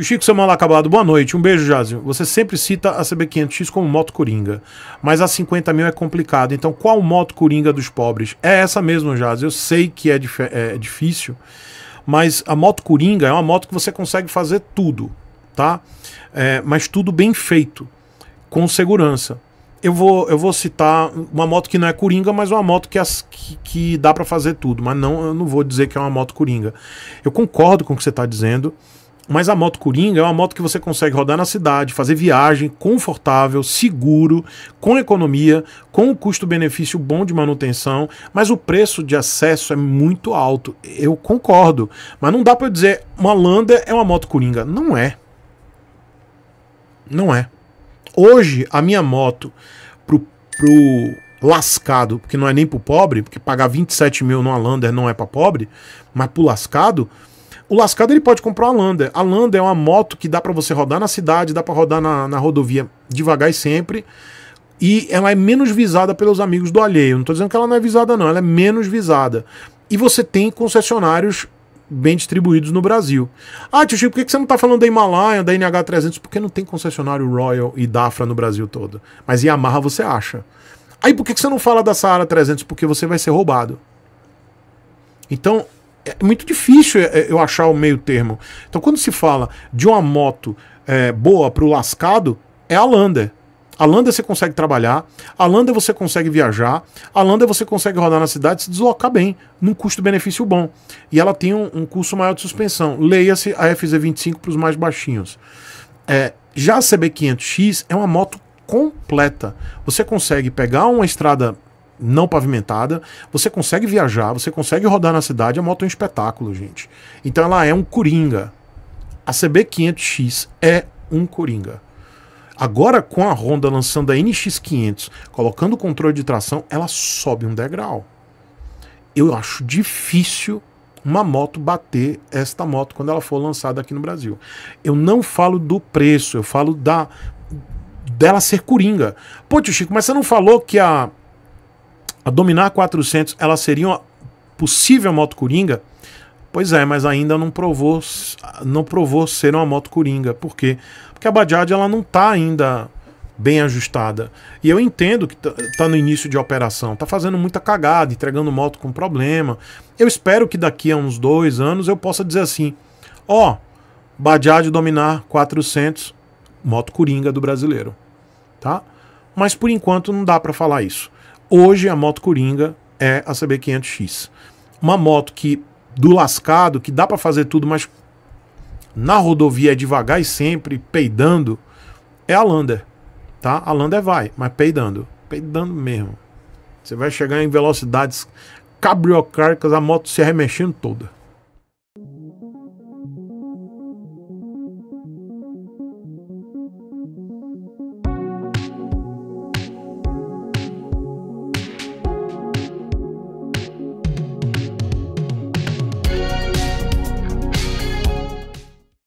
Tio Chico Samuel Acabado, boa noite. Um beijo, Jazio. Você sempre cita a CB500X como moto coringa, mas a 50 mil é complicado. Então, qual moto coringa dos pobres? É essa mesmo, Jazio. Eu sei que é, dif é difícil, mas a moto coringa é uma moto que você consegue fazer tudo, tá? É, mas tudo bem feito, com segurança. Eu vou, eu vou citar uma moto que não é coringa, mas uma moto que, as, que, que dá para fazer tudo. Mas não, eu não vou dizer que é uma moto coringa. Eu concordo com o que você está dizendo. Mas a moto Coringa é uma moto que você consegue rodar na cidade, fazer viagem confortável, seguro, com economia, com um custo-benefício bom de manutenção, mas o preço de acesso é muito alto. Eu concordo, mas não dá para eu dizer uma Lander é uma moto Coringa. Não é. Não é. Hoje, a minha moto, pro, pro lascado, porque não é nem pro pobre, porque pagar 27 mil numa Lander não é para pobre, mas pro lascado, o lascado ele pode comprar uma Lander. A Lander é uma moto que dá para você rodar na cidade, dá para rodar na, na rodovia devagar e sempre e ela é menos visada pelos amigos do alheio. Não estou dizendo que ela não é visada, não, ela é menos visada. E você tem concessionários bem distribuídos no Brasil. Ah, tio Chico, por que você não está falando da Himalaia, da NH300? Porque não tem concessionário Royal e Dafra no Brasil todo. Mas Yamaha você acha. Aí por que você não fala da Saara 300? Porque você vai ser roubado. Então, é muito difícil é, é, eu achar o meio termo. Então, quando se fala de uma moto é, boa para o lascado, é a Lander. A Lander você consegue trabalhar, a Lander você consegue viajar, a Lander você consegue rodar na cidade e se deslocar bem, num custo-benefício bom. E ela tem um, um custo maior de suspensão. Leia-se a FZ25 para os mais baixinhos. É, já a CB500X é uma moto completa. Você consegue pegar uma estrada não pavimentada, você consegue viajar, você consegue rodar na cidade, a moto é um espetáculo, gente. Então ela é um coringa. A CB500X é um coringa. Agora com a Honda lançando a NX500, colocando controle de tração, ela sobe um degrau. Eu acho difícil uma moto bater esta moto quando ela for lançada aqui no Brasil. Eu não falo do preço, eu falo da dela ser coringa. Pô, tio Chico, mas você não falou que a a dominar 400, ela seria uma possível moto coringa? Pois é, mas ainda não provou, não provou ser uma moto coringa. Por quê? Porque a Bajaj ela não está ainda bem ajustada. E eu entendo que está tá no início de operação, está fazendo muita cagada, entregando moto com problema. Eu espero que daqui a uns dois anos eu possa dizer assim: ó, oh, Bajaj dominar 400, moto coringa do brasileiro, tá? Mas por enquanto não dá para falar isso. Hoje a moto Coringa é a CB500X. Uma moto que do lascado, que dá para fazer tudo, mas na rodovia é devagar e sempre peidando, é a Lander, tá? A Lander vai, mas peidando, peidando mesmo. Você vai chegar em velocidades cabriocáricas, a moto se remexendo toda.